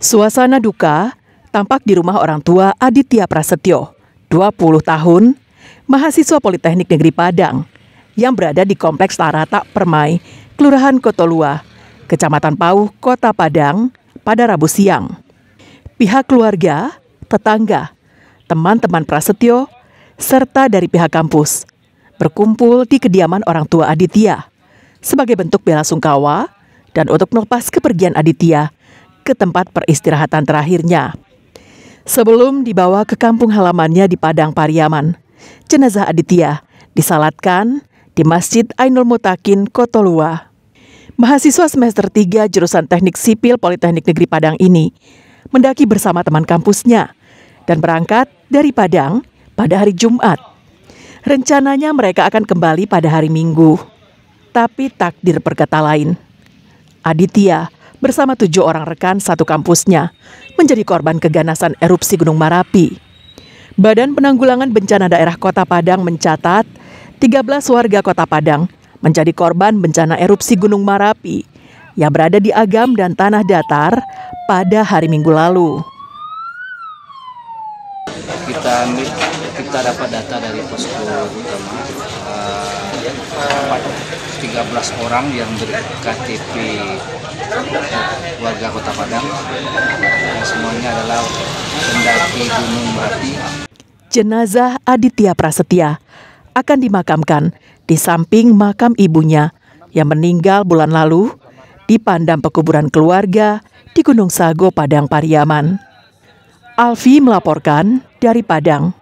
Suasana duka tampak di rumah orang tua Aditya Prasetyo, 20 tahun, mahasiswa Politeknik Negeri Padang, yang berada di Kompleks Larata Permai, Kelurahan Kotolua, Kecamatan Pauh, Kota Padang, pada Rabu siang. Pihak keluarga, tetangga, teman-teman Prasetyo, serta dari pihak kampus, berkumpul di kediaman orang tua Aditya, sebagai bentuk bela sungkawa dan untuk melepas kepergian Aditya ke tempat peristirahatan terakhirnya. Sebelum dibawa ke kampung halamannya di Padang Pariaman, jenazah Aditya disalatkan di Masjid Ainul Mutakin, Kotolua. Mahasiswa semester 3 jurusan Teknik Sipil Politeknik Negeri Padang ini mendaki bersama teman kampusnya dan berangkat dari Padang pada hari Jumat. Rencananya mereka akan kembali pada hari Minggu. Tapi takdir berkata lain. Aditya bersama tujuh orang rekan satu kampusnya menjadi korban keganasan erupsi Gunung Marapi. Badan Penanggulangan Bencana Daerah Kota Padang mencatat 13 warga Kota Padang menjadi korban bencana erupsi Gunung Marapi yang berada di Agam dan Tanah Datar pada hari Minggu lalu kita ambil kita dapat data dari posko utama uh, eh, 13 orang yang berKTP eh, warga Kota Padang yang semuanya adalah pendaki Gunung Merapi. Jenazah Aditya Prasetya akan dimakamkan di samping makam ibunya yang meninggal bulan lalu di pandam Pekuburan Keluarga di Gunung Sago, Padang Pariaman. Alfi melaporkan dari Padang.